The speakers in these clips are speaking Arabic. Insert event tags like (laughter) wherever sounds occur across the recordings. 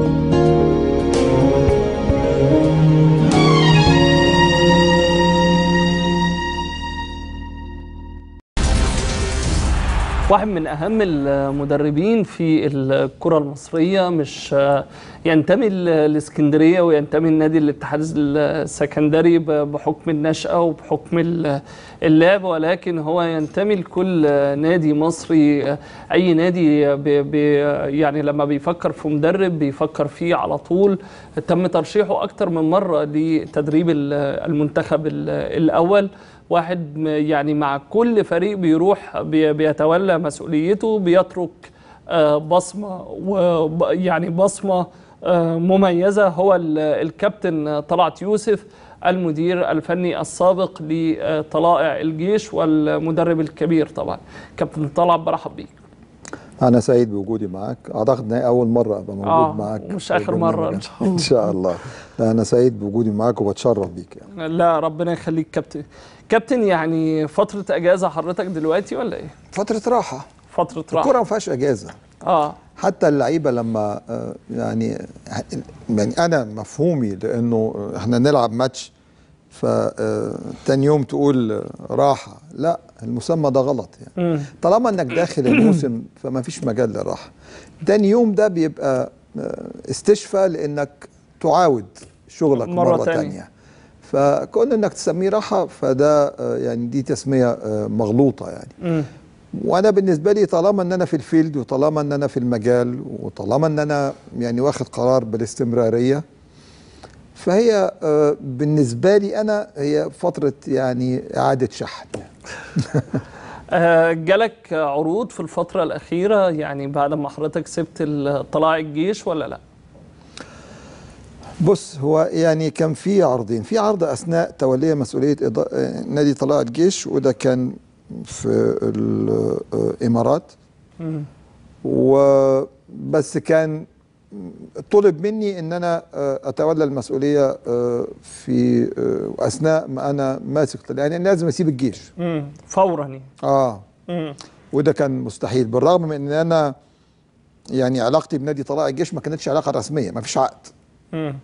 Thank you. واحد من اهم المدربين في الكره المصريه مش ينتمي لاسكندريه وينتمي لنادي الاتحاد السكندري بحكم النشاه وبحكم اللعب ولكن هو ينتمي لكل نادي مصري اي نادي بي بي يعني لما بيفكر في مدرب بيفكر فيه على طول تم ترشيحه اكثر من مره لتدريب المنتخب الاول واحد يعني مع كل فريق بيروح بيتولى مسؤوليته بيترك آه، بصمة ويعني بصمة آه، مميزة هو الكابتن طلعت يوسف المدير الفني السابق لطلائع الجيش والمدرب الكبير طبعا كابتن طلعت برحب بيك أنا سعيد بوجودي معاك أعتقد إن أول مرة أبقى موجود آه معك مش آخر مرة إن شاء الله إن شاء الله أنا سعيد بوجودي معاك وبتشرف بيك يعني. لا ربنا يخليك كابتن كابتن يعني فترة أجازة حضرتك دلوقتي ولا إيه؟ فترة راحة فترة راحة الكورة ما فيهاش أجازة آه حتى اللعيبة لما آه، يعني يعني أنا مفهومي لأنه إحنا نلعب ماتش فتاني آه، يوم تقول راحة لا المسمى ده غلط يعني طالما انك داخل (clears throat) الموسم فما فيش مجال للراحة تاني يوم ده بيبقى آه، استشفى لانك تعاود شغلك مرة, مرة تانية, فكون انك تسميه راحة فده آه، يعني دي تسمية مغلوطة يعني وانا بالنسبه لي طالما ان انا في الفيلد وطالما ان انا في المجال وطالما ان انا يعني واخد قرار بالاستمراريه فهي آه، بالنسبة لي أنا هي فترة يعني إعادة شحن (laughs) آه، جالك عروض في الفترة الأخيرة يعني بعد ما حضرتك سبت طلائع الجيش ولا لأ؟ بص هو يعني كان في عرضين في عرض اثناء تولية مسؤوليه آه، نادي طلائع الجيش وده كان في الامارات وبس كان طلب مني ان انا آه، اتولى المسؤوليه آه، في آه، اثناء ما انا ماسك يعني لازم اسيب الجيش امم فورا يعني. اه وده كان مستحيل بالرغم من ان انا يعني علاقتي بنادي طلائع الجيش ما كانتش علاقه رسميه ما فيش عقد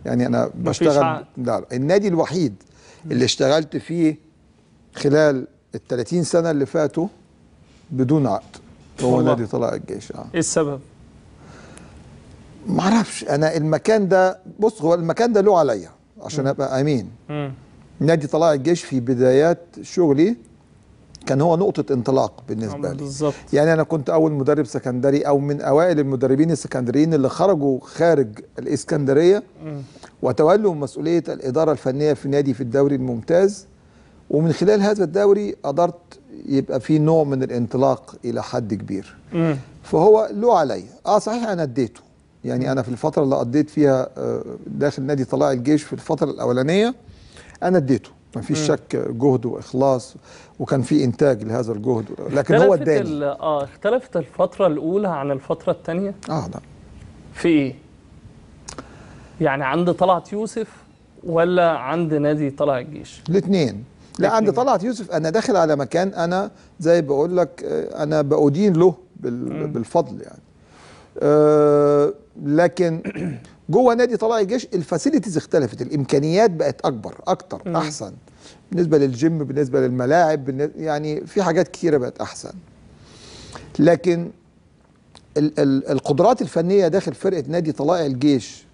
يعني انا بشتغل عقد. لا النادي الوحيد اللي اشتغلت فيه خلال ال 30 سنه اللي فاتوا بدون عقد هو نادي طلائع الجيش اه ايه السبب معرفش انا المكان ده بص هو المكان ده له عليا عشان ابقى امين مم. نادي طلائع الجيش في بدايات شغلي كان هو نقطة انطلاق بالنسبة آه، لي بالزبط. يعني أنا كنت أول مدرب سكندري أو من أوائل المدربين السكندريين اللي خرجوا خارج الإسكندرية م. وتولوا مسؤولية الإدارة الفنية في نادي في الدوري الممتاز ومن خلال هذا الدوري قدرت يبقى في نوع من الانطلاق إلى حد كبير م. فهو له عليا آه صحيح أنا اديته يعني انا في الفتره اللي قضيت فيها آه، داخل نادي طلائع الجيش في الفتره الاولانيه انا اديته ما فيش شك جهد واخلاص وكان في انتاج لهذا الجهد لكن هو اداني اه اختلفت الفتره الاولى عن الفتره الثانيه اه لا نعم. في ايه يعني عند طلعت يوسف ولا عند نادي طلع الجيش الاثنين لا عند طلعت يوسف انا داخل على مكان انا زي بقول لك آه، انا بأدين له بالفضل يعني آه، لكن جوه نادي طلائع الجيش الفاسيلتيز اختلفت الامكانيات بقت اكبر اكتر م. احسن بالنسبه للجيم بالنسبه للملاعب يعني في حاجات كثيره بقت احسن لكن ال ال القدرات الفنيه داخل فرقه نادي طلائع الجيش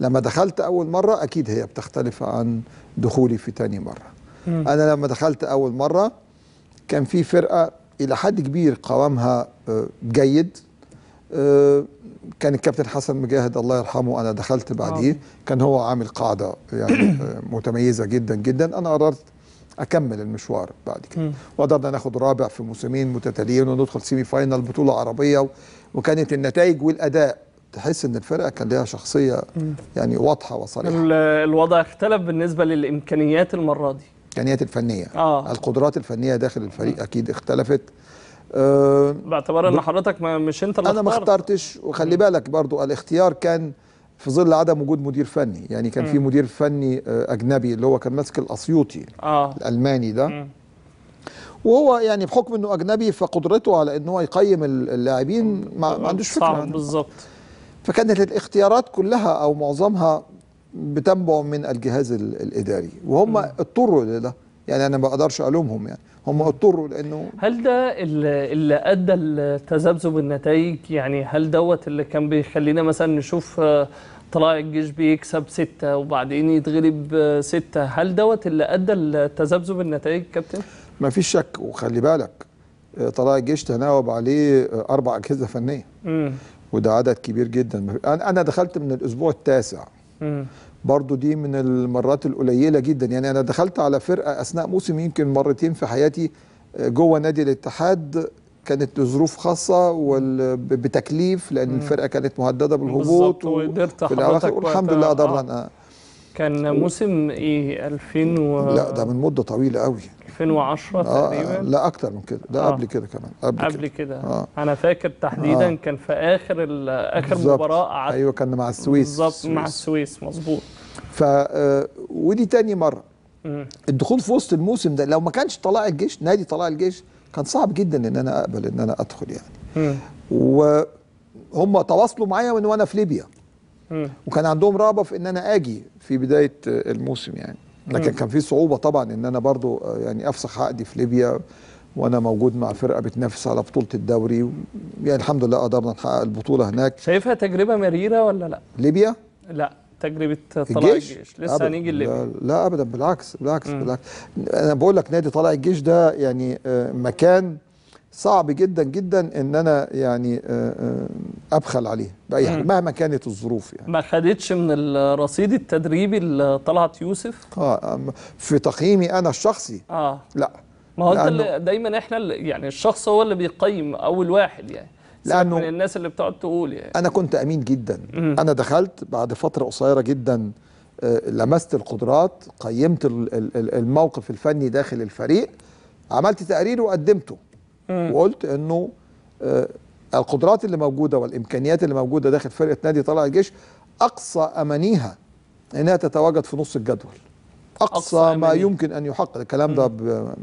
لما دخلت اول مره اكيد هي بتختلف عن دخولي في تاني مره م. انا لما دخلت اول مره كان في فرقه الى حد كبير قوامها آه، جيد آه، كان الكابتن حسن مجاهد الله يرحمه انا دخلت بعديه آه. كان هو عامل قاعده يعني آه، متميزه جدا جدا انا قررت اكمل المشوار بعد كده وقدرنا ناخد رابع في موسمين متتاليين وندخل سيمي فاينل بطوله عربيه وكانت النتائج والاداء تحس ان الفرقه كان ليها شخصيه يعني واضحه وصريحه الوضع اختلف بالنسبه للامكانيات المره دي الامكانيات الفنيه آه. القدرات الفنيه داخل الفريق اكيد اختلفت أه باعتبار ان حضرتك مش انت اللي انا ما اخترتش وخلي بالك برضو الاختيار كان في ظل عدم وجود مدير فني يعني كان م. في مدير فني آه، اجنبي اللي هو كان ماسك الاسيوطي آه. الالماني ده م. وهو يعني بحكم انه اجنبي فقدرته على ان هو يقيم اللاعبين ما, ما عندوش فكره صعب بالظبط فكانت الاختيارات كلها او معظمها بتنبع من الجهاز الاداري وهم اضطروا لده يعني انا ما اقدرش الومهم يعني هم اضطروا لانه هل ده اللي ادى لتذبذب النتائج يعني هل دوت اللي كان بيخلينا مثلا نشوف آه، طلائع الجيش بيكسب ستة وبعدين يتغلب آه، ستة هل دوت اللي أدى لتذبذب النتائج كابتن؟ ما فيش شك وخلي بالك آه، طلائع الجيش تناوب عليه أربع أجهزة فنية مم. وده عدد كبير جدا أنا دخلت من الأسبوع التاسع مم. برضو دي من المرات القليلة جدا يعني أنا دخلت على فرقة أثناء موسم يمكن مرتين في حياتي آه، جوه نادي الاتحاد كانت لظروف خاصة بتكليف لأن الفرقة كانت مهددة بالهبوط وقدرت حضرتك الحمد لله قدرنا آه. كان موسم ايه 2000 و لا ده من مده طويله قوي 2010 آه تقريبا لا اكتر من كده ده آه قبل كده كمان قبل, قبل كده, كده. آه انا فاكر تحديدا آه كان في اخر اخر بالزبط. مباراه قعدت ايوه كان مع السويس بالظبط مع السويس مظبوط ف آه، ودي تاني مره مم. الدخول في وسط الموسم ده لو ما كانش طلائع الجيش نادي طلائع الجيش كان صعب جدا ان انا اقبل ان انا ادخل يعني مم. وهم تواصلوا معايا من وانا في ليبيا وكان عندهم رغبه في ان انا اجي في بدايه الموسم يعني لكن كان في صعوبه طبعا ان انا برضو يعني افسخ عقدي في ليبيا وانا موجود مع فرقه بتنافس على بطوله الدوري يعني الحمد لله قدرنا نحقق البطوله هناك شايفها تجربه مريره ولا لا ليبيا لا تجربه طلع الجيش, الجيش. لسه هنيجي ليبيا لا ابدا بالعكس بالعكس مم. بالعكس انا بقول لك نادي طلع الجيش ده يعني آه، مكان صعب جدا جدا ان انا يعني آه، آه، ابخل عليها باي حاجه مهما كانت الظروف يعني ما خدتش من الرصيد التدريبي طلعت يوسف اه في تقييمي انا الشخصي اه لا ما هو انت دايما احنا يعني الشخص هو اللي بيقيم اول واحد يعني لانه من الناس اللي بتقعد تقول يعني انا كنت امين جدا مم. انا دخلت بعد فتره قصيره جدا آه، لمست القدرات قيمت الموقف الفني داخل الفريق عملت تقرير وقدمته وقلت انه آه، القدرات اللي موجوده والامكانيات اللي موجوده داخل فرقه نادي طلع الجيش اقصى امانيها انها تتواجد في نص الجدول اقصى, أقصى ما يمكن ان يحقق الكلام ده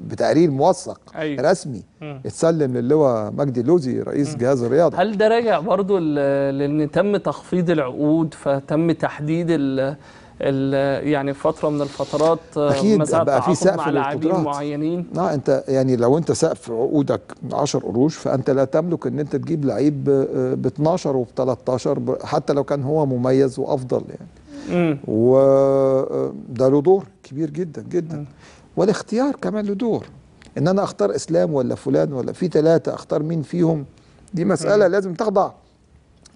بتقرير موثق أيوه. رسمي مم. اتسلم للواء مجدي اللوزي رئيس مم. جهاز الرياضه هل ده راجع برضه لان تم تخفيض العقود فتم تحديد ال يعني فتره من الفترات آه، اكيد بقى في سقف مع لاعبين معينين اه انت يعني لو انت سقف عقودك 10 قروش فانت لا تملك ان انت تجيب لعيب آه، ب 12 وب 13 حتى لو كان هو مميز وافضل يعني مم. وده آه، له دور كبير جدا جدا م. والاختيار كمان له دور ان انا اختار اسلام ولا فلان ولا في ثلاثه اختار مين فيهم دي مساله م. لازم تخضع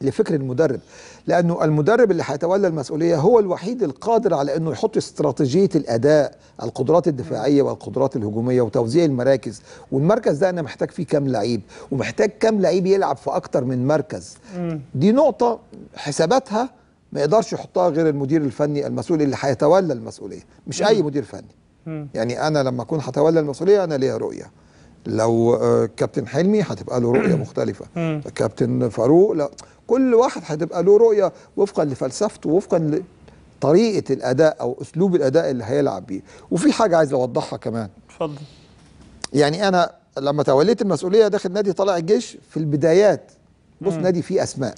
لفكر المدرب لانه المدرب اللي هيتولى المسؤوليه هو الوحيد القادر على انه يحط استراتيجيه الاداء القدرات الدفاعيه والقدرات الهجوميه وتوزيع المراكز والمركز ده انا محتاج فيه كام لعيب ومحتاج كام لعيب يلعب في اكتر من مركز دي نقطه حساباتها ما يقدرش يحطها غير المدير الفني المسؤول اللي هيتولى المسؤوليه مش اي مدير فني يعني انا لما اكون هتولى المسؤوليه انا ليا رؤيه لو آه، كابتن حلمي هتبقى له رؤيه (clears throat) مختلفه كابتن فاروق لا كل واحد هتبقى له رؤيه وفقا لفلسفته وفقا لطريقه الاداء او اسلوب الاداء اللي هيلعب بيه وفي حاجه عايز اوضحها كمان اتفضل يعني انا لما توليت المسؤوليه داخل نادي طلع الجيش في البدايات بص مم. نادي فيه اسماء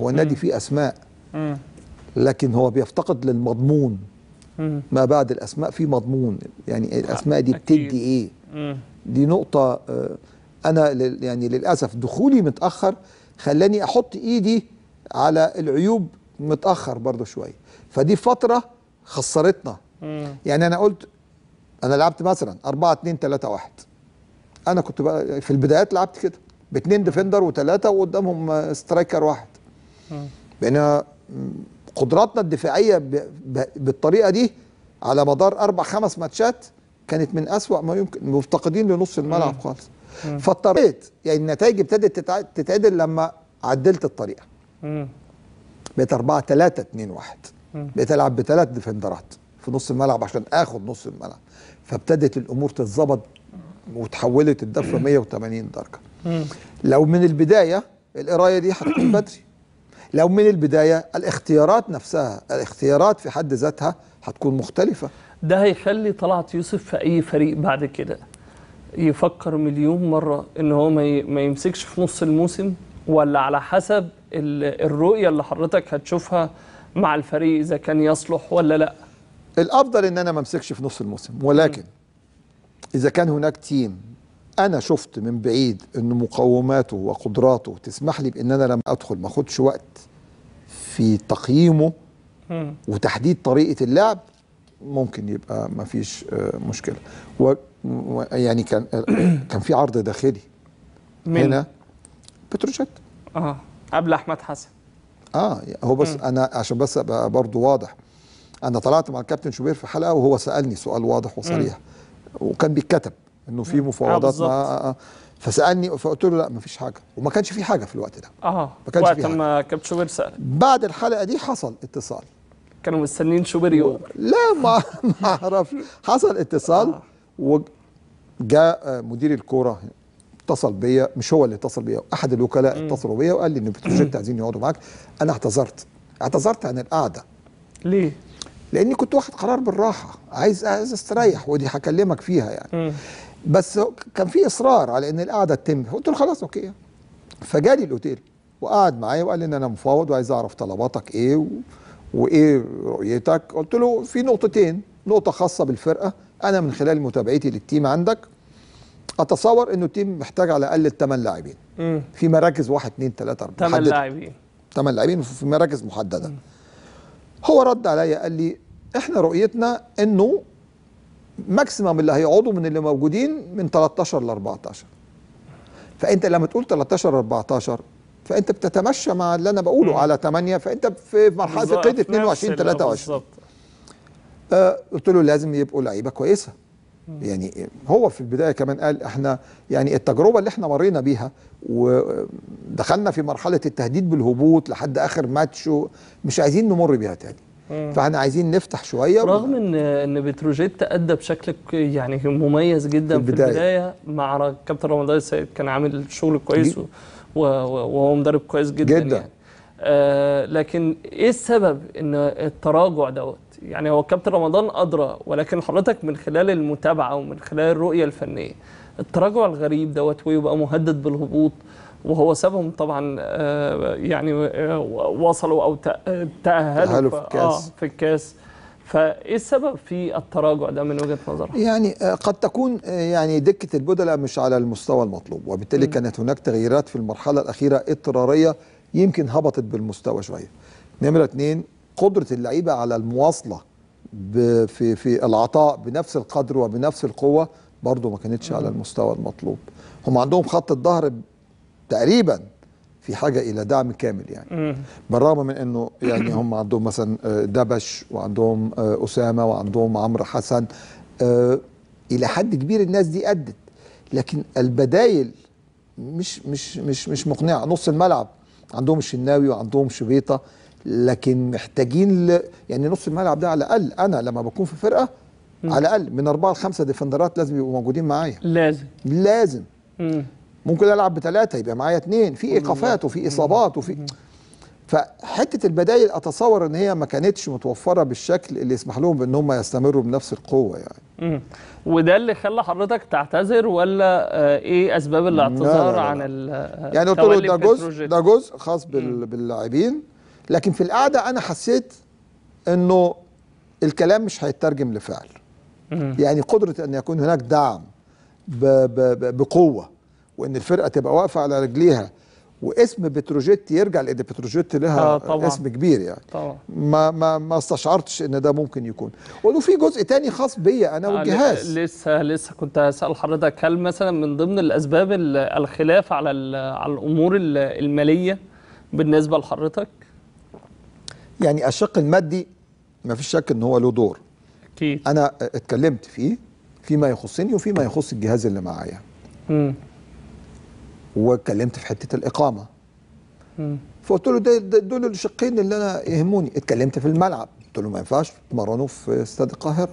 هو النادي فيه اسماء مم. لكن هو بيفتقد للمضمون مم. ما بعد الاسماء في مضمون يعني الاسماء دي بتدي ايه دي نقطة آه، أنا يعني للأسف دخولي متأخر خلاني أحط إيدي على العيوب متأخر برضه شوية فدي فترة خسرتنا مم. يعني أنا قلت أنا لعبت مثلا 4 2 3 1 أنا كنت بقى في البدايات لعبت كده باتنين ديفندر وثلاثة وقدامهم سترايكر آه، واحد بقينا قدراتنا الدفاعية بالطريقة دي على مدار أربع خمس ماتشات كانت من أسوأ ما يمكن مفتقدين لنص الملعب خالص فاضطريت يعني النتائج ابتدت تتعدل لما عدلت الطريقه بقيت 4 3 2 1 بقيت العب بثلاث ديفندرات في نص الملعب عشان اخد نص الملعب فابتدت الامور تتظبط وتحولت الدفه 180 درجه لو من البدايه القرايه دي هتكون بدري لو من البدايه الاختيارات نفسها الاختيارات في حد ذاتها هتكون مختلفه ده هيخلي طلعت يوسف في اي فريق بعد كده يفكر مليون مره ان هو ما يمسكش في نص الموسم ولا على حسب الرؤيه اللي حضرتك هتشوفها مع الفريق اذا كان يصلح ولا لا الافضل ان انا ما امسكش في نص الموسم ولكن اذا كان هناك تيم انا شفت من بعيد ان مقوماته وقدراته تسمح لي بان انا لما ادخل ما اخدش وقت في تقييمه وتحديد طريقه اللعب ممكن يبقى ما فيش آه، مشكله و يعني كان آه، (clears throat) كان في عرض داخلي من؟ هنا بتروجيت اه قبل احمد حسن اه هو بس مم. انا عشان بس ابقى برضه واضح انا طلعت مع الكابتن شوبير في حلقه وهو سالني سؤال واضح وصريح وكان بيتكتب انه في آه، مفاوضات آه مع فسالني فقلت له لا ما فيش حاجه وما كانش في حاجه في الوقت ده اه ما كانش وقت ما كابتن شوبير سال بعد الحلقه دي حصل اتصال كانوا مستنيين شوبير يؤمر لا ما (laughs) ما اعرف حصل اتصال آه. وجاء آه، مدير الكوره اتصل بيا مش هو اللي اتصل بيا احد الوكلاء اتصلوا بيا وقال لي ان بتروجيت عايزين يقعدوا معاك انا اعتذرت اعتذرت عن القعده ليه لاني كنت واخد قرار بالراحه عايز عايز استريح ودي هكلمك فيها يعني بس كان في اصرار على ان القعده تتم قلت له خلاص اوكي فجالي الاوتيل وقعد معايا وقال لي ان انا مفاوض وعايز اعرف طلباتك ايه و... وايه رؤيتك قلت له في نقطتين نقطه خاصه بالفرقه انا من خلال متابعتي للتيم عندك اتصور انه التيم محتاج على الاقل 8 لاعبين في مراكز 1 2 3 4 8 لاعبين 8 لاعبين في مراكز محدده مم. هو رد عليا قال لي احنا رؤيتنا انه ماكسيمم اللي هيقعدوا من اللي موجودين من 13 ل 14 فانت لما تقول 13 14 فانت بتتمشى مع اللي انا بقوله على 8 فانت في مرحله قيد 22 23 بالظبط آه، قلت له لازم يبقوا لعيبه كويسه يعني هو في البدايه كمان قال احنا يعني التجربه اللي احنا مرينا بيها ودخلنا في مرحله التهديد بالهبوط لحد اخر ماتش مش عايزين نمر بيها تاني فاحنا عايزين نفتح شويه رغم ان ان بتروجيت ادى بشكل يعني مميز جدا في البدايه, في البداية مع كابتن رمضان السيد كان عامل شغل كويس وهو مدرب كويس جدا, جدا. يعني. آه لكن ايه السبب ان التراجع دوت يعني هو كابتن رمضان ادرى ولكن حضرتك من خلال المتابعه ومن خلال الرؤيه الفنيه التراجع الغريب دوت ويبقى مهدد بالهبوط وهو سابهم طبعا آه، يعني آه، وصلوا او تاهلوا في الكاس آه في الكاس فايه السبب في التراجع ده من وجهه نظرك؟ يعني آه، قد تكون يعني دكه البدلاء مش على المستوى المطلوب وبالتالي م. كانت هناك تغييرات في المرحله الاخيره اضطراريه يمكن هبطت بالمستوى شويه. نمره اثنين قدره اللعيبه على المواصله في في العطاء بنفس القدر وبنفس القوه برضه ما كانتش م. على المستوى المطلوب. هم عندهم خط الظهر تقريبا في حاجه الى دعم كامل يعني بالرغم من انه يعني هم عندهم مثلا آه، دبش وعندهم آه، اسامه وعندهم عمرو حسن آه، الى حد كبير الناس دي ادت لكن البدايل مش مش مش مش مقنعه نص الملعب عندهم الشناوي وعندهم شبيطه لكن محتاجين ل... يعني نص الملعب ده على الاقل انا لما بكون في فرقه على الاقل من اربعه لخمسه ديفندرات لازم يبقوا موجودين معايا لازم لازم ممكن العب بثلاثه يبقى معايا اثنين في ايقافات وفي اصابات وفي فحته البدائل اتصور ان هي ما كانتش متوفره بالشكل اللي يسمح لهم بان هم يستمروا بنفس القوه يعني. وده اللي خلى حضرتك تعتذر ولا آه، ايه اسباب الاعتذار عن ال آه، يعني قلت له ده جزء ده جزء خاص باللاعبين لكن في القعده انا حسيت انه الكلام مش هيترجم لفعل. يعني قدره ان يكون هناك دعم بقوه وان الفرقه تبقى واقفه على رجليها واسم بتروجيت يرجع لان بتروجيت لها آه طبعًا. اسم كبير يعني طبعًا. ما ما ما استشعرتش ان ده ممكن يكون ولو في جزء تاني خاص بيا انا آه والجهاز لسه لسه كنت هسال حضرتك هل مثلا من ضمن الاسباب الخلاف على على الامور الماليه بالنسبه لحضرتك يعني الشق المادي ما فيش شك ان هو له دور اكيد انا اتكلمت فيه فيما يخصني وفيما يخص الجهاز اللي معايا امم واتكلمت في حته الاقامه فقلت له ده, ده دول الشقين اللي انا يهموني اتكلمت في الملعب قلت له ما ينفعش تتمرنوا في استاد القاهره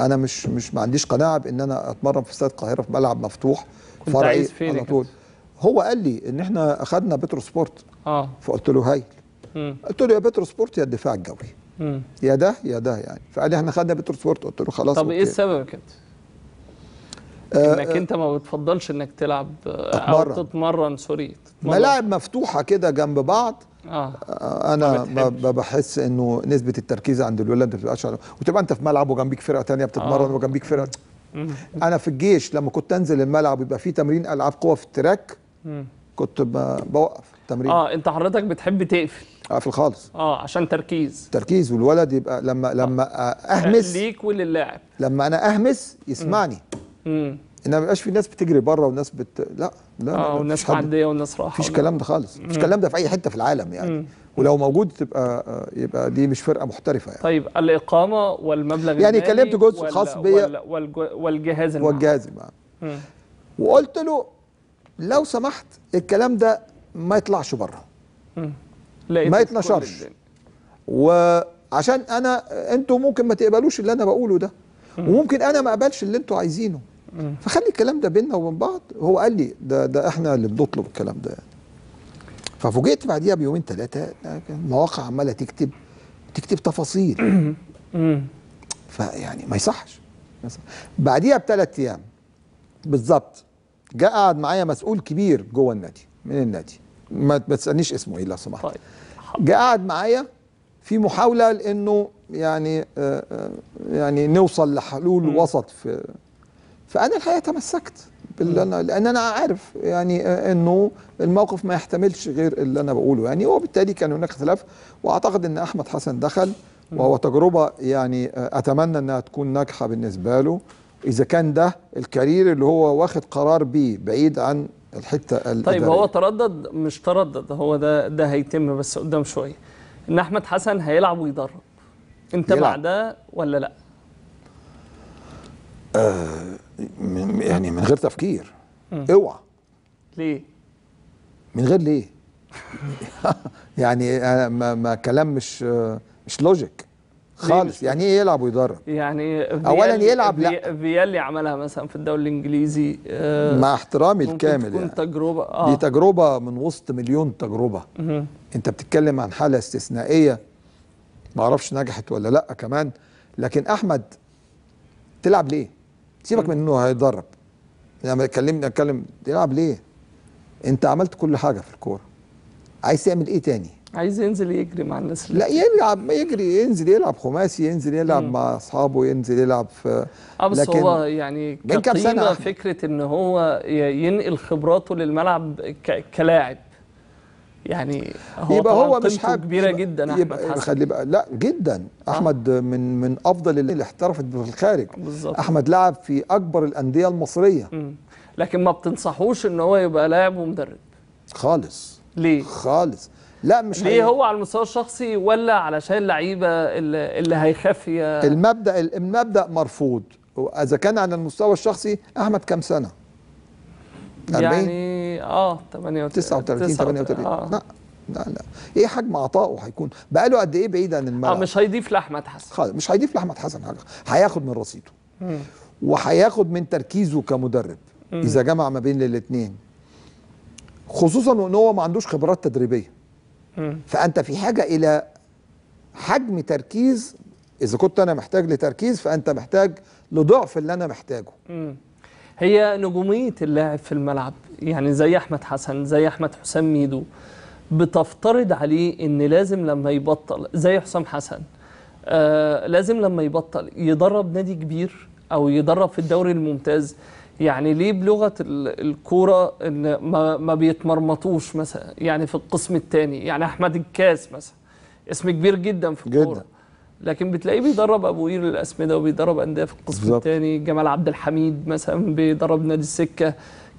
انا مش مش ما عنديش قناعه بان انا اتمرن في استاد القاهره في ملعب مفتوح كنت فرعي عايز فين على طول هو قال لي ان احنا اخذنا بترو سبورت اه فقلت له هايل قلت له يا بترو سبورت يا الدفاع الجوي مم. يا ده يا ده يعني فقال لي احنا خدنا بترو سبورت قلت له خلاص طب ايه السبب يا كابتن؟ آه، انك آه، انت ما بتفضلش انك تلعب آه، أتمرن. او تتمرن سوري تتمرن. ملاعب مفتوحه كده جنب بعض آه. انا ما بحس انه نسبه التركيز عند الولاد بتبقى وتبقى انت في ملعب وجنبيك فرقه تانية بتتمرن آه. وجنبيك فرقه انا في الجيش لما كنت انزل الملعب يبقى في تمرين العاب قوه في التراك كنت بوقف تمرين اه انت حضرتك بتحب تقفل اقفل خالص اه عشان تركيز تركيز والولد يبقى لما لما اهمس ليك وللاعب لما انا اهمس يسمعني مم. امم انما ما يبقاش في ناس بتجري بره وناس بت لا لا اه والناس معديه والناس راحه مفيش الكلام ده خالص مفيش الكلام ده في اي حته في العالم يعني مم. ولو موجود تبقى آه، يبقى دي مش فرقه محترفه يعني طيب الاقامه والمبلغ يعني كلمت جزء خاص بيا والجهاز المعنى. والجهاز المعنى. وقلت له لو سمحت الكلام ده ما يطلعش بره ما يتنشرش وعشان انا انتوا ممكن ما تقبلوش اللي انا بقوله ده وممكن انا ما اقبلش اللي انتوا عايزينه فخلي الكلام ده بينا وبين بعض هو قال لي ده ده احنا اللي بنطلب الكلام ده يعني ففوجئت بعديها بيومين ثلاثه مواقع عماله تكتب تكتب تفاصيل (clears throat) فيعني ما يصحش بعديها بثلاث ايام بالظبط جاء قعد معايا مسؤول كبير جوه النادي من النادي ما تسالنيش اسمه ايه لو سمحت طيب جاء قعد معايا في محاوله لانه يعني آآ آه، آآ آه، يعني نوصل لحلول وسط في فانا الحقيقه تمسكت باللي انا لان انا عارف يعني آه، انه الموقف ما يحتملش غير اللي انا بقوله يعني وبالتالي كان هناك خلاف واعتقد ان احمد حسن دخل وهو تجربه يعني آه، اتمنى انها تكون ناجحه بالنسبه له اذا كان ده الكارير اللي هو واخد قرار بيه بعيد عن الحته الإدارية. طيب هو تردد مش تردد هو ده ده هيتم بس قدام شويه ان احمد حسن هيلعب ويدرب انت مع ده ولا لا؟ آه من غير تفكير مم. اوعى ليه من غير ليه (laughs) يعني آه، ما, ما كلام مش آه، مش لوجيك خالص يعني ايه يلعب ويدرب يعني اولا يلعب لا فيالي عملها مثلا في الدوري الانجليزي آه مع احترامي الكامل تكون يعني. تجربه آه. دي تجربه من وسط مليون تجربه مم. انت بتتكلم عن حاله استثنائيه ما اعرفش نجحت ولا لا كمان لكن احمد تلعب ليه سيبك من انه هيدرب لما يعني اتكلمنا اتكلم تلعب ليه؟ انت عملت كل حاجه في الكوره عايز تعمل ايه تاني؟ عايز ينزل يجري مع الناس اللي لا يلعب ما يجري ينزل يلعب خماسي ينزل يلعب مم. مع اصحابه ينزل يلعب في اه بس هو يعني كان فكره ان هو ينقل خبراته للملعب كلاعب يعني هو يبقى هو مش حاجه كبيره جدا احمد يبقى حسن خلي بقى لا جدا آه. احمد آه. من من افضل اللي احترفت في الخارج بالزبط. احمد لعب في اكبر الانديه المصريه مم. لكن ما بتنصحوش ان هو يبقى لاعب ومدرب خالص ليه خالص لا مش ليه هو على المستوى الشخصي ولا علشان اللعيبه اللي, اللي هيخاف المبدا المبدا مرفوض اذا كان على المستوى الشخصي احمد كام سنه يعني اه 38 39 آه. لا لا لا ايه حجم عطائه هيكون بقى له قد ايه بعيد عن الملعب اه مش هيضيف لاحمد حسن خالص مش هيضيف لاحمد حسن حاجه هياخد من رصيده وهياخد من تركيزه كمدرب مم. اذا جمع ما بين الاثنين خصوصا ان هو ما عندوش خبرات تدريبيه مم. فانت في حاجه الى حجم تركيز اذا كنت انا محتاج لتركيز فانت محتاج لضعف اللي انا محتاجه مم. هي نجوميه اللاعب في الملعب يعني زي احمد حسن زي احمد حسام ميدو بتفترض عليه ان لازم لما يبطل زي حسام حسن آه لازم لما يبطل يدرب نادي كبير او يدرب في الدوري الممتاز يعني ليه بلغه الكوره ان ما, ما بيتمرمطوش مثلا يعني في القسم الثاني يعني احمد الكاس مثلا اسم كبير جدا في الكوره لكن بتلاقيه بيدرب ابو قير الاسمده وبيدرب انديه في القسم الثاني جمال عبد الحميد مثلا بيدرب نادي السكه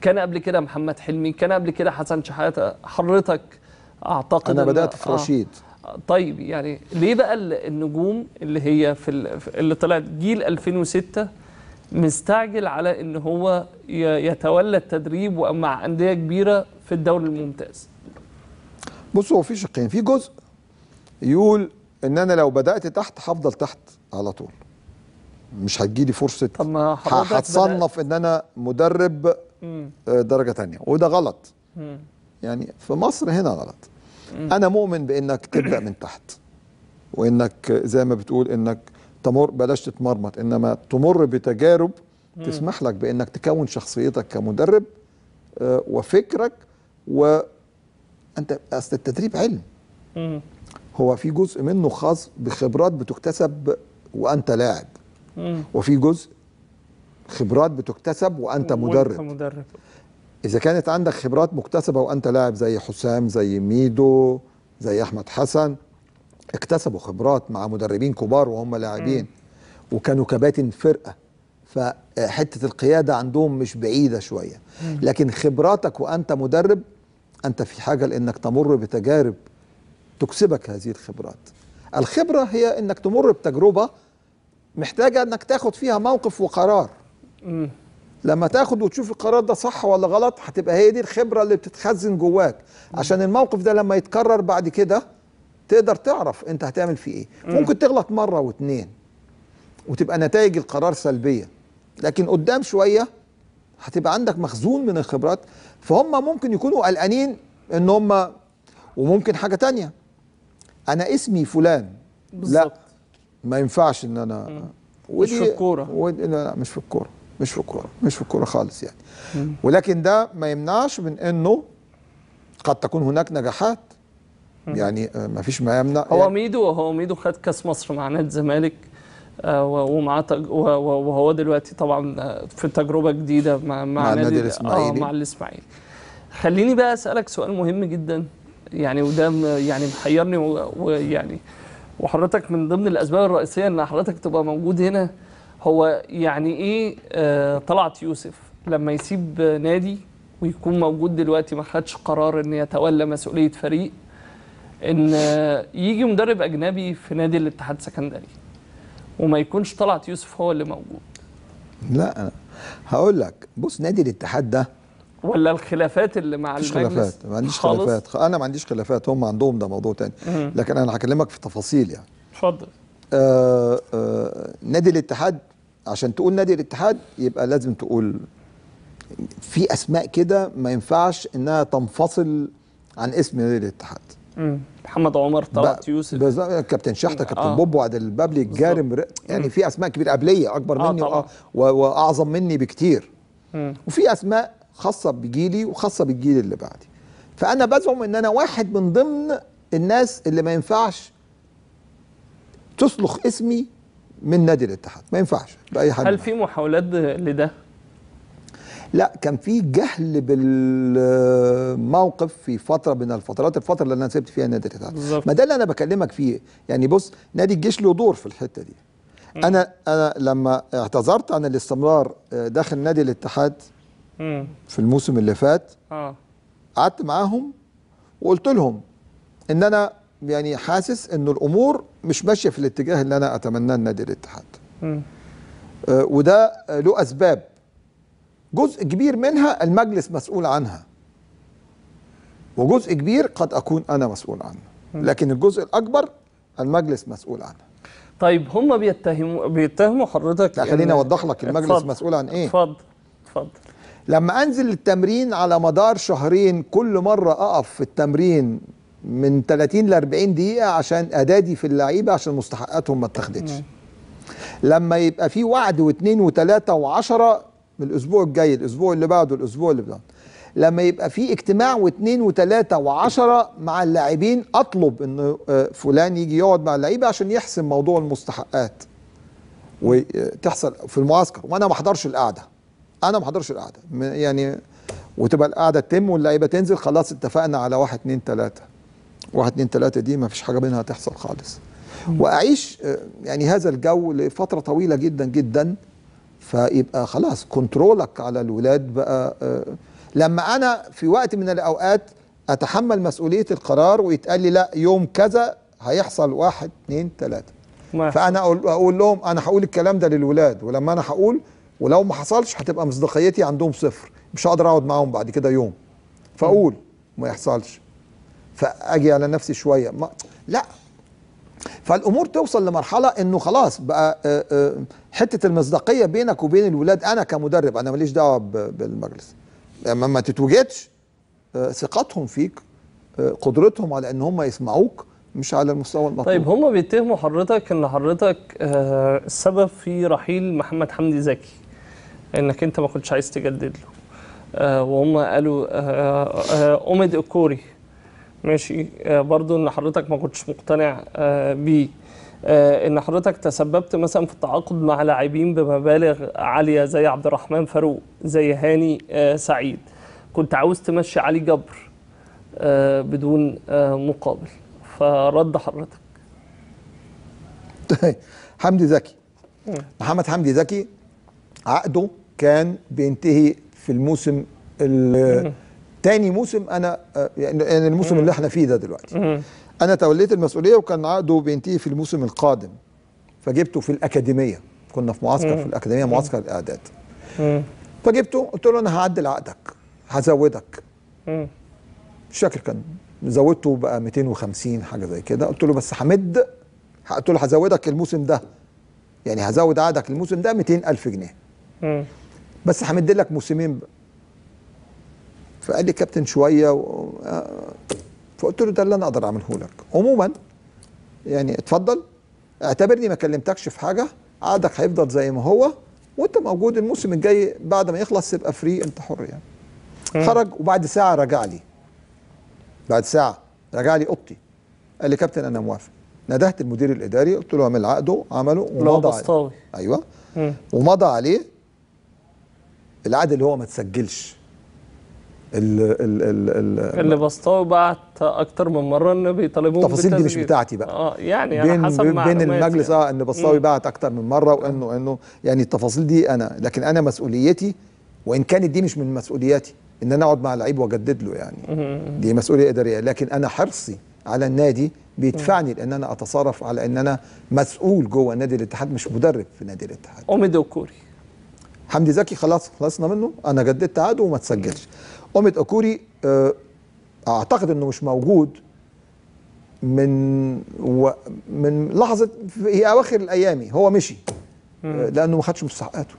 كان قبل كده محمد حلمي كان قبل كده حسن شحاته حضرتك اعتقد انا بدات في آه. رشيد آه طيب يعني ليه بقى النجوم اللي هي في اللي طلعت جيل 2006 مستعجل على ان هو يتولى التدريب مع انديه كبيره في الدوري الممتاز بصوا هو في شقين في جزء يقول ان انا لو بدات تحت هفضل تحت على طول مش هتجيلي فرصه طب ما هتصنف ان انا مدرب آه، درجه ثانيه وده غلط يعني في مصر هنا غلط انا مؤمن بانك تبدا من تحت وانك زي ما بتقول انك تمر بلاش تتمرمط انما تمر بتجارب تسمح لك بانك تكون شخصيتك كمدرب آه، وفكرك و انت اصل التدريب علم هو في جزء منه خاص بخبرات بتكتسب وانت لاعب وفي جزء خبرات بتكتسب وانت مدرب مدرب اذا كانت عندك خبرات مكتسبه وانت لاعب زي حسام زي ميدو زي احمد حسن اكتسبوا خبرات مع مدربين كبار وهم لاعبين وكانوا كباتن فرقه فحته القياده عندهم مش بعيده شويه لكن خبراتك وانت مدرب انت في حاجه لانك تمر بتجارب تكسبك هذه الخبرات الخبره هي انك تمر بتجربه محتاجه انك تاخد فيها موقف وقرار لما تاخد وتشوف القرار ده صح ولا غلط هتبقى هي دي الخبره اللي بتتخزن جواك مم. عشان الموقف ده لما يتكرر بعد كده تقدر تعرف انت هتعمل فيه ايه مم. ممكن تغلط مره واتنين وتبقى نتائج القرار سلبيه لكن قدام شويه هتبقى عندك مخزون من الخبرات فهم ممكن يكونوا قلقانين ان هم وممكن حاجه تانية انا اسمي فلان بالزبط. لا ما ينفعش ان انا مش في الكوره لا, لا مش في الكوره مش في الكوره مش في الكوره خالص يعني ولكن ده ما يمنعش من انه قد تكون هناك نجاحات يعني آه، ما فيش ما يمنع هو يعني ميدو هو ميدو خد كاس مصر مع نادي الزمالك آه، ومعاه وهو دلوقتي طبعا آه، في تجربه جديده مع مع, النادي الاسماعيلي آه مع الاسماعيلي خليني بقى اسالك سؤال مهم جدا يعني وده يعني محيرني ويعني وحضرتك من ضمن الاسباب الرئيسيه ان حضرتك تبقى موجود هنا هو يعني ايه آه، طلعت يوسف لما يسيب نادي ويكون موجود دلوقتي ما خدش قرار ان يتولى مسؤوليه فريق ان آه، يجي مدرب اجنبي في نادي الاتحاد السكندري وما يكونش طلعت يوسف هو اللي موجود لا انا هقول لك بص نادي الاتحاد ده ولا الخلافات اللي مع المجلس خلافات ما عنديش خالص. خلافات انا ما عنديش خلافات هم عندهم ده موضوع تاني لكن انا هكلمك في تفاصيل يعني اتفضل آه آه نادي الاتحاد عشان تقول نادي الاتحاد يبقى لازم تقول في اسماء كده ما ينفعش انها تنفصل عن اسم نادي الاتحاد محمد عمر طلعت يوسف كابتن شحته كابتن آه. بوبو عادل البابلي الجارم يعني في اسماء كبيره قبليه اكبر آه مني طبعا. واعظم مني بكتير مم. وفي اسماء خاصه بجيلي وخاصه بالجيل اللي بعدي فانا بزعم ان انا واحد من ضمن الناس اللي ما ينفعش تسلخ اسمي من نادي الاتحاد ما ينفعش باي حال هل في محاولات لده لا كان في جهل بالموقف في فتره من الفترات الفتره اللي انا سبت فيها نادي الاتحاد ما ده اللي انا بكلمك فيه يعني بص نادي الجيش له دور في الحته دي م. انا انا لما اعتذرت عن الاستمرار آه، داخل نادي الاتحاد م. في الموسم اللي فات آه. قعدت معاهم وقلت لهم ان انا يعني حاسس انه الامور مش ماشيه في الاتجاه اللي انا اتمناه لنادي الاتحاد آه وده له اسباب جزء كبير منها المجلس مسؤول عنها وجزء كبير قد اكون انا مسؤول عنه لكن الجزء الاكبر المجلس مسؤول عنه طيب هم بيتهموا بيتهموا حضرتك لا خليني اوضح لك المجلس اتفضل مسؤول عن ايه اتفضل اتفضل لما انزل التمرين على مدار شهرين كل مره اقف في التمرين من 30 ل 40 دقيقه عشان ادادي في اللعيبه عشان مستحقاتهم ما اتخدتش لما يبقى في وعد واثنين وثلاثه وعشرة من الاسبوع الجاي الاسبوع اللي بعده الاسبوع اللي بعده لما يبقى في اجتماع واثنين وثلاثه وعشرة مع اللاعبين اطلب ان آه، فلان يجي يقعد مع اللعيبه عشان يحسم موضوع المستحقات وتحصل آه، في المعسكر وانا ما احضرش القعده انا ما احضرش القعده يعني وتبقى القعده تتم واللعيبه تنزل خلاص اتفقنا على واحد اتنين تلاته واحد اتنين تلاتة دي ما فيش حاجة منها تحصل خالص وأعيش آه، يعني هذا الجو لفترة طويلة جدا جدا فيبقى خلاص كنترولك على الولاد بقى آه، لما أنا في وقت من الأوقات أتحمل مسؤولية القرار ويتقال لي لا يوم كذا هيحصل واحد اتنين تلاتة فأنا أقول, أقول لهم أنا هقول الكلام ده للولاد ولما أنا هقول ولو ما حصلش هتبقى مصداقيتي عندهم صفر مش هقدر اقعد معاهم بعد كده يوم فاقول ما يحصلش فاجي على نفسي شويه ما لا فالامور توصل لمرحله انه خلاص بقى آه، آه، حته المصداقيه بينك وبين الولاد انا كمدرب انا ماليش دعوه بالمجلس يعني ما ما تتوجدش آه، ثقتهم فيك قدرتهم على ان هم يسمعوك مش على المستوى المطلوب طيب هم بيتهموا حضرتك ان حضرتك السبب في رحيل محمد حمدي زكي انك انت ما كنتش عايز تجدد له وهم قالوا امد الكوري ماشي آه، برضو ان حضرتك ما كنتش مقتنع آه، بيه آه، ان حضرتك تسببت مثلا في التعاقد مع لاعبين بمبالغ عاليه زي عبد الرحمن فاروق زي هاني سعيد كنت عاوز تمشي علي جبر بدون مقابل فرد حضرتك طيب. حمدي زكي محمد حمدي زكي عقده كان بينتهي في الموسم تاني موسم انا آه، يعني, يعني الموسم اللي احنا فيه ده دلوقتي انا توليت المسؤوليه وكان عقده بينتهي في الموسم القادم فجبته في الاكاديميه كنا في معسكر في الاكاديميه معسكر الاعداد فجبته قلت له انا هعدل عقدك هزودك مش فاكر كان زودته بقى 250 حاجه زي كده قلت له بس همد قلت له هزودك الموسم ده يعني هزود عقدك الموسم ده 200000 جنيه بس همد لك موسمين فقال لي كابتن شويه و... فقلت له ده اللي انا اقدر اعمله لك عموما يعني اتفضل اعتبرني ما كلمتكش في حاجه عقدك هيفضل زي ما هو وانت موجود الموسم الجاي بعد ما يخلص تبقى فري انت حر يعني خرج وبعد ساعه رجع لي بعد ساعه رجع لي اوضتي قال لي كابتن انا موافق ندهت المدير الاداري قلت له اعمل عقده عمله ومضى عليه ايوه مم. ومضى عليه العقد اللي هو ما تسجلش ال ال ال ال اللي بسطوه بعت اكتر من مره ان بيطالبوه التفاصيل دي مش بتاعتي بقى اه يعني بين على حسب بين المجلس يعني. اه ان بسطاوي بعت اكتر من مره وانه انه يعني التفاصيل دي انا لكن انا مسؤوليتي وان كانت دي مش من مسؤولياتي ان انا اقعد مع لعيب واجدد له يعني دي مسؤوليه اداريه لكن انا حرصي على النادي بيدفعني لان انا اتصرف على ان انا مسؤول جوه نادي الاتحاد مش مدرب في نادي الاتحاد اوميدو كوري حمدي زكي خلاص خلصنا منه انا جددت عقده وما تسجلش اوميت اكوري آه، اعتقد انه مش موجود من و من لحظه في اواخر الايام هو مشي آه، لانه ما خدش مستحقاته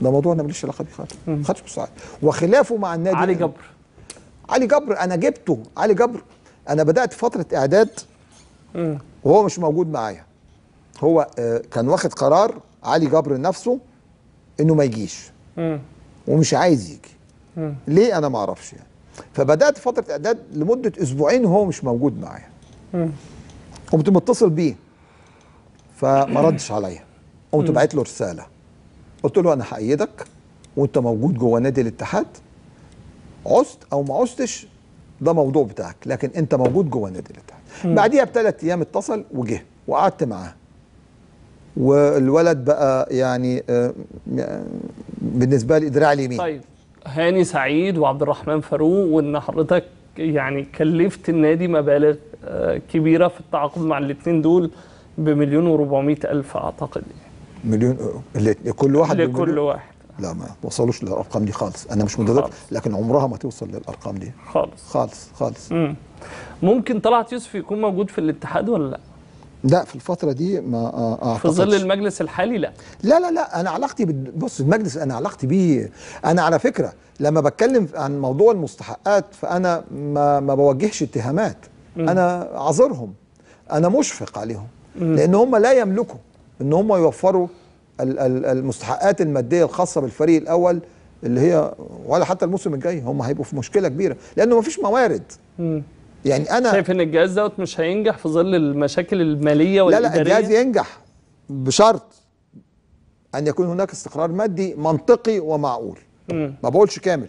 ده موضوع انا ماليش علاقه بيه خالص ما خدش مستحقاته وخلافه مع النادي علي جبر علي جبر انا جبته علي جبر انا بدات فتره اعداد وهو مش موجود معايا هو آه، كان واخد قرار علي جبر نفسه انه ما يجيش ومش عايز يجي ليه انا ما اعرفش يعني فبدات فتره اعداد لمده اسبوعين وهو مش موجود معايا قمت متصل بيه فما ردش عليا قمت بعت له رساله قلت له انا هايدك وانت موجود جوه نادي الاتحاد عزت او ما عزتش ده موضوع بتاعك لكن انت موجود جوه نادي الاتحاد بعديها بثلاث ايام اتصل وجه وقعدت معاه والولد بقى يعني آه، بالنسبه لي دراع اليمين طيب هاني سعيد وعبد الرحمن فاروق وان حضرتك يعني كلفت النادي مبالغ آه، كبيره في التعاقد مع الاثنين دول بمليون و400 الف اعتقد مليون كل واحد لكل واحد لا ما وصلوش للارقام دي خالص انا مش مدرب لكن عمرها ما توصل للارقام دي خالص خالص خالص مم. ممكن طلعت يوسف يكون موجود في الاتحاد ولا لا لا في الفترة دي ما آه، آه، أعتقدش في ظل المجلس الحالي لا لا لا لا أنا علاقتي بص المجلس أنا علاقتي بيه أنا على فكرة لما بتكلم عن موضوع المستحقات فأنا ما, ما بوجهش اتهامات م. أنا عذرهم أنا مشفق عليهم م. لأن هم لا يملكوا أن هم يوفروا المستحقات المادية الخاصة بالفريق الأول اللي هي ولا حتى الموسم الجاي هم هيبقوا في مشكلة كبيرة لأنه ما فيش موارد م. يعني انا شايف ان الجهاز دوت مش هينجح في ظل المشاكل الماليه والاداريه لا لا الجهاز ينجح بشرط ان يكون هناك استقرار مادي منطقي ومعقول ما بقولش كامل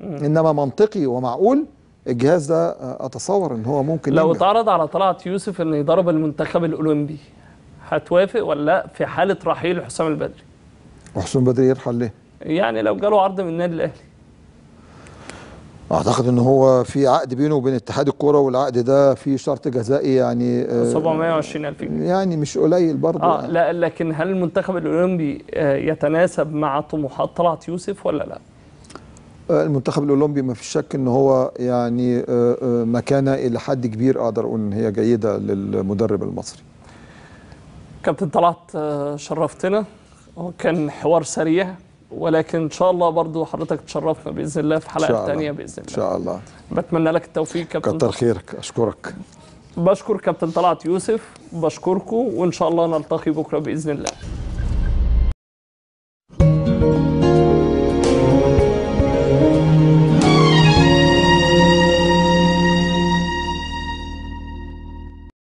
انما منطقي ومعقول الجهاز ده آه، اتصور ان هو ممكن لو اتعرض على طلعت يوسف انه يضرب المنتخب الاولمبي هتوافق ولا لا في حاله رحيل حسام البدري وحسام البدري يرحل ليه يعني لو جاله عرض من النادي الاهلي اعتقد ان هو في عقد بينه وبين اتحاد الكوره والعقد ده في شرط جزائي يعني 720 آه، الف جنيه يعني مش قليل برضه اه يعني. لا لكن هل المنتخب الاولمبي آه، يتناسب مع طموحات طلعت يوسف ولا لا؟ آه، المنتخب الاولمبي ما فيش شك ان هو يعني مكانه الى حد كبير اقدر اقول ان هي جيده للمدرب المصري. كابتن طلعت شرفتنا وكان حوار سريع ولكن ان شاء الله برضو حضرتك تشرفنا باذن الله في حلقه ثانيه باذن الله ان شاء الله بتمنى لك التوفيق كابتن كتر خيرك اشكرك بشكر كابتن طلعت يوسف بشكركم وان شاء الله نلتقي بكره باذن الله